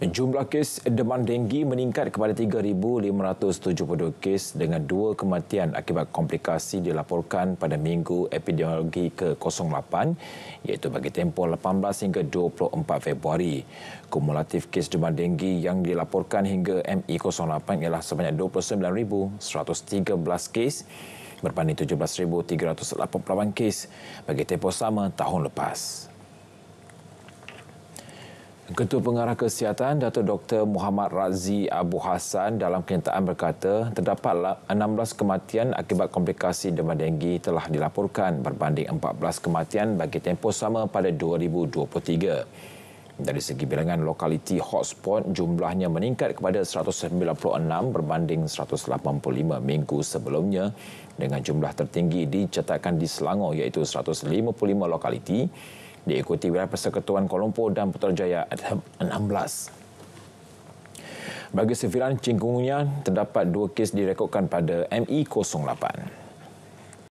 Jumlah kes demam denggi meningkat kepada 3,572 kes dengan dua kematian akibat komplikasi dilaporkan pada minggu epidemiologi ke-08 iaitu bagi tempoh 18 hingga 24 Februari. Kumulatif kes demam denggi yang dilaporkan hingga MI-08 e ialah sebanyak 29,113 kes berbanding 17,388 kes bagi tempoh sama tahun lepas. Ketua Pengarah Kesihatan Dato Dr Muhammad Razi Abu Hassan dalam kenyataan berkata terdapat 16 kematian akibat komplikasi demam denggi telah dilaporkan berbanding 14 kematian bagi tempoh sama pada 2023. Dari segi bilangan lokaliti hotspot, jumlahnya meningkat kepada 196 berbanding 185 minggu sebelumnya dengan jumlah tertinggi dicatatkan di Selangor iaitu 155 lokaliti diikuti Wilayah Persekutuan Kuala Lumpur dan Putrajaya at 16. Bagi sefiran cingkungnya, terdapat dua kes direkodkan pada MI08.